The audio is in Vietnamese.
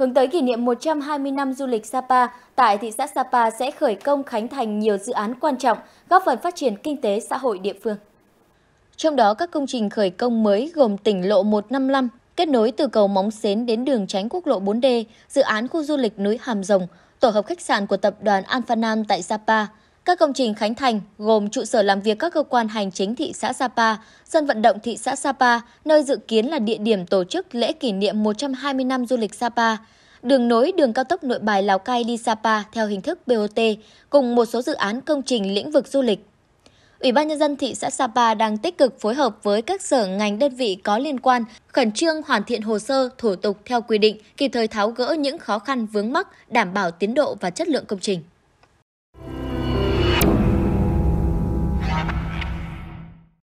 Hướng tới kỷ niệm 120 năm du lịch Sapa, tại thị xã Sapa sẽ khởi công khánh thành nhiều dự án quan trọng góp phần phát triển kinh tế xã hội địa phương. Trong đó, các công trình khởi công mới gồm tỉnh lộ 155, kết nối từ cầu Móng Xến đến đường tránh quốc lộ 4D, dự án khu du lịch núi Hàm Rồng, tổ hợp khách sạn của tập đoàn Alpha Nam tại Sapa, các công trình khánh thành gồm trụ sở làm việc các cơ quan hành chính thị xã Sapa, sân vận động thị xã Sapa, nơi dự kiến là địa điểm tổ chức lễ kỷ niệm 120 năm du lịch Sapa, đường nối đường cao tốc nội bài Lào Cai đi Sapa theo hình thức BOT cùng một số dự án công trình lĩnh vực du lịch. Ủy ban nhân dân thị xã Sapa đang tích cực phối hợp với các sở ngành đơn vị có liên quan khẩn trương hoàn thiện hồ sơ, thủ tục theo quy định, kịp thời tháo gỡ những khó khăn vướng mắc, đảm bảo tiến độ và chất lượng công trình.